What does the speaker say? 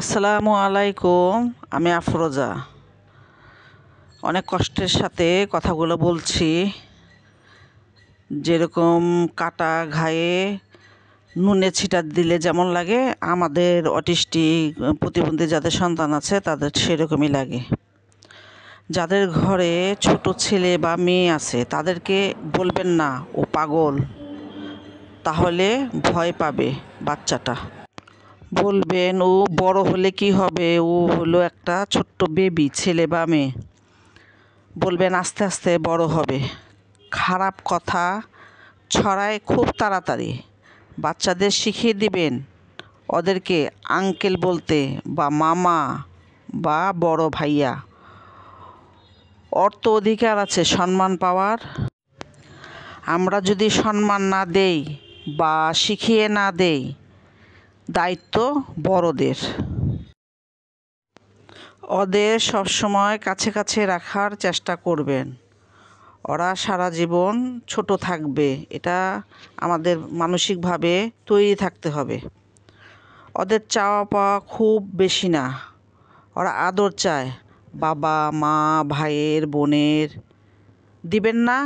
আসসালামু আলাইকুম আমি আফরোজা অনেক কষ্টের সাথে কথাগুলো বলছি যেরকম কাটা ঘায়ে নুনে ছিটা দিলে যেমন লাগে আমাদের অটিস্টিক প্রতিবন্ধী যাদের সন্তান আছে তাদের সেরকমই লাগে যাদের ঘরে ছোট ছেলে বা মেয়ে আছে তাদেরকে বলবেন না ও পাগল তাহলে ভয় পাবে বাচ্চাটা বলবেন ও বড় হলে কি হবে ও হলো একটা ছোট্ট বেবি ছেলে বা মেয়ে বলবেন আস্তে আস্তে বড় হবে খারাপ কথা ছড়ায় খুব তাড়াতাড়ি বাচ্চাদের শিখিয়ে দিবেন ওদেরকে আঙ্কেল বলতে বা মামা বা বড় ভাইয়া অর্থ অধিকার আছে সম্মান পাওয়ার আমরা যদি সম্মান না দেই বা শিখিয়ে না দেই দায়িত্ব বড়দের ওদের সবসময় কাছে কাছে রাখার চেষ্টা করবেন ওরা সারা জীবন ছোট থাকবে এটা আমাদের মানসিকভাবে তৈরি থাকতে হবে ওদের চাওয়া পাওয়া খুব বেশি না ওরা আদর চায় বাবা মা ভাইয়ের বোনের দিবেন না